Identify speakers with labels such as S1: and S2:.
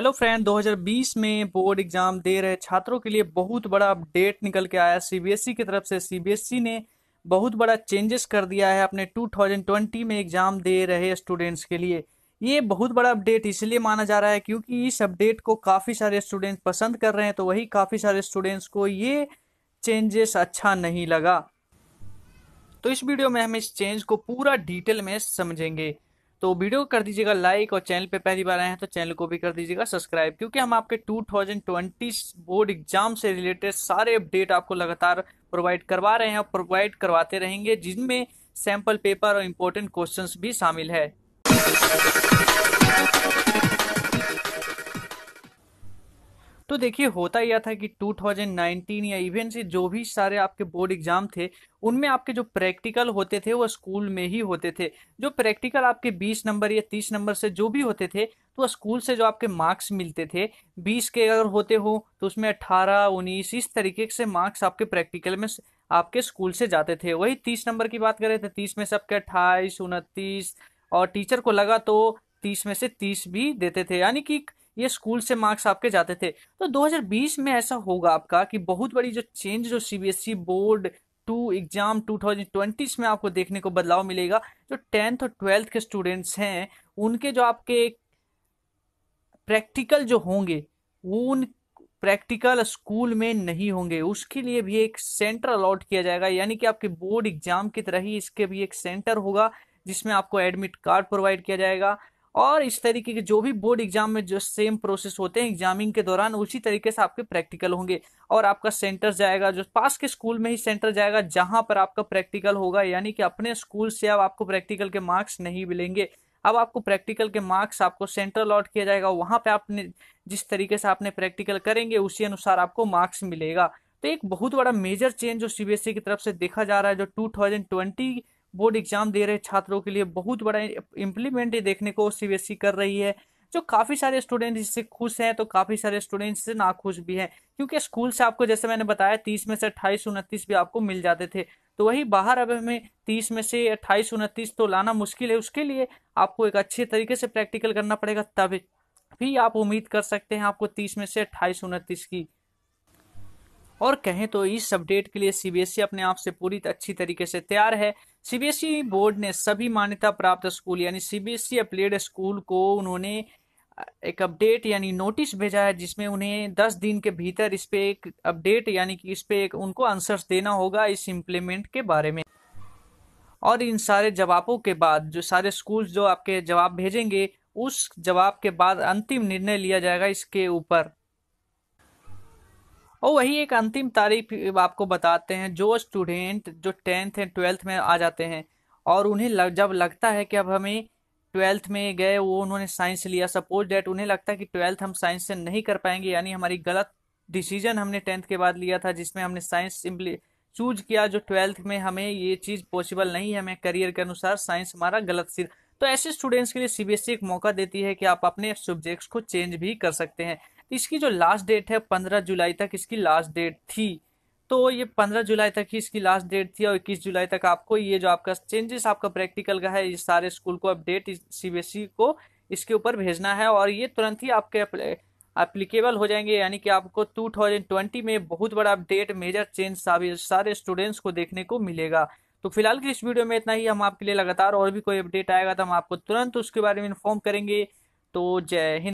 S1: hello friend 2020 में board exam दे रहे छात्रों के लिए बहुत बड़ा अपडेट निकल के आया सीबीएसई e की तरफ से सीबीएसई e ने बहुत बड़ा चेंजेस कर दिया है अपने 2020 में एग्जाम दे रहे स्टूडेंट्स के लिए ये बहुत बड़ा अपडेट इसलिए माना जा रहा है क्योंकि इस अपडेट को काफ़ी सारे स्टूडेंट्स पसंद कर रहे हैं तो वही काफ़ी सारे स्टूडेंट्स को ये चेंजेस अच्छा नहीं लगा तो इस वीडियो में हम इस चेंज को पूरा डिटेल में समझेंगे तो वीडियो कर दीजिएगा लाइक और चैनल पे पहली बार आए हैं तो चैनल को भी कर दीजिएगा सब्सक्राइब क्योंकि हम आपके 2020 बोर्ड एग्जाम से रिलेटेड सारे अपडेट आपको लगातार प्रोवाइड करवा रहे हैं और प्रोवाइड करवाते रहेंगे जिनमें सैंपल पेपर और इम्पोर्टेंट क्वेश्चन भी शामिल है तो देखिए होता यह था कि 2019 या इवन से जो भी सारे आपके बोर्ड एग्जाम थे उनमें आपके जो प्रैक्टिकल होते थे वो स्कूल में ही होते थे जो प्रैक्टिकल आपके 20 नंबर या 30 नंबर से जो भी होते थे तो स्कूल से जो आपके मार्क्स मिलते थे 20 के अगर होते हो तो उसमें 18 19 इस तरीके से मार्क्स आपके प्रैक्टिकल में आपके स्कूल से जाते थे वही तीस नंबर की बात करें तो तीस में से आपके अट्ठाईस उनतीस और टीचर को लगा तो तीस में से तीस भी देते थे यानी कि ये स्कूल से मार्क्स आपके जाते थे तो 2020 में ऐसा होगा आपका कि बहुत बड़ी जो चेंज जो CBSE e board to exam 2020 में आपको देखने को बदलाव मिलेगा जो टेंथ और ट्वेल्थ के स्टूडेंट्स हैं उनके जो आपके प्रैक्टिकल जो होंगे वो उन प्रैक्टिकल स्कूल में नहीं होंगे उसके लिए भी एक सेंटर अलॉट किया जाएगा यानी कि आपके बोर्ड एग्जाम की तरह ही इसके भी एक सेंटर होगा जिसमें आपको एडमिट कार्ड प्रोवाइड किया जाएगा और इस तरीके के जो भी बोर्ड एग्जाम में जो सेम प्रोसेस होते हैं एग्जामिंग के दौरान उसी तरीके से आपके प्रैक्टिकल होंगे और आपका सेंटर जाएगा जो पास के स्कूल में ही सेंटर जाएगा जहां पर आपका प्रैक्टिकल होगा यानी कि अपने स्कूल से अब आपको प्रैक्टिकल के मार्क्स नहीं मिलेंगे अब आपको प्रैक्टिकल के मार्क्स आपको सेंटर अलॉट किया जाएगा वहां पे आपने जिस तरीके से आपने प्रैक्टिकल करेंगे उसी अनुसार आपको मार्क्स मिलेगा तो एक बहुत बड़ा मेजर चेंज जो सीबीएसई e की तरफ से देखा जा रहा है जो ट्वेंटी बोर्ड एग्जाम दे रहे छात्रों के लिए बहुत बड़ा इम्प्लीमेंट देखने को सी e कर रही है जो काफ़ी सारे स्टूडेंट इससे खुश हैं तो काफ़ी सारे स्टूडेंट इससे नाखुश भी हैं क्योंकि स्कूल से आपको जैसे मैंने बताया तीस में से अट्ठाईस उनतीस भी आपको मिल जाते थे तो वही बाहर अब हमें तीस में से अट्ठाईस उनतीस तो लाना मुश्किल है उसके लिए आपको एक अच्छे तरीके से प्रैक्टिकल करना पड़ेगा तभी भी आप उम्मीद कर सकते हैं आपको तीस में से अट्ठाईस उनतीस की और कहें तो इस अपडेट के लिए सीबीएसई e अपने आप से पूरी अच्छी तरीके से तैयार है सीबीएसई बोर्ड e ने सभी मान्यता प्राप्त स्कूल यानी सीबीएसई अपलेड स्कूल को उन्होंने एक अपडेट यानी नोटिस भेजा है जिसमें उन्हें दस दिन के भीतर इस पर एक अपडेट यानी कि इस पर एक उनको आंसर्स देना होगा इस इम्प्लीमेंट के बारे में और इन सारे जवाबों के बाद जो सारे स्कूल जो आपके जवाब भेजेंगे उस जवाब के बाद अंतिम निर्णय लिया जाएगा इसके ऊपर और वही एक अंतिम तारीख आपको बताते हैं जो स्टूडेंट जो टेंथ एंड ट्वेल्थ में आ जाते हैं और उन्हें लग, जब लगता है कि अब हमें ट्वेल्थ में गए वो उन्होंने साइंस लिया सपोज डेट उन्हें लगता है कि ट्वेल्थ हम साइंस से नहीं कर पाएंगे यानी हमारी गलत डिसीजन हमने टेंथ के बाद लिया था जिसमें हमने साइंस चूज किया जो ट्वेल्थ में हमें ये चीज़ पॉसिबल नहीं है हमें करियर के अनुसार साइंस हमारा गलत सिर तो ऐसे स्टूडेंट्स के लिए सीबीएसई e एक मौका देती है कि आप अपने सब्जेक्ट्स को चेंज भी कर सकते हैं इसकी जो लास्ट डेट है पंद्रह जुलाई तक इसकी लास्ट डेट थी तो ये पंद्रह जुलाई तक ही इसकी लास्ट डेट थी और इक्कीस जुलाई तक आपको ये जो आपका चेंजेस आपका प्रैक्टिकल का है ये सारे स्कूल को अपडेट सी को इसके ऊपर भेजना है और ये तुरंत ही आपके एप्लीकेबल हो जाएंगे यानी कि आपको 2020 में बहुत बड़ा अपडेट मेजर चेंज सारे स्टूडेंट्स को देखने को मिलेगा तो फिलहाल की इस वीडियो में इतना ही हम आपके लिए लगातार और भी कोई अपडेट आएगा तो हम आपको तुरंत उसके बारे में इन्फॉर्म करेंगे तो जय हिंद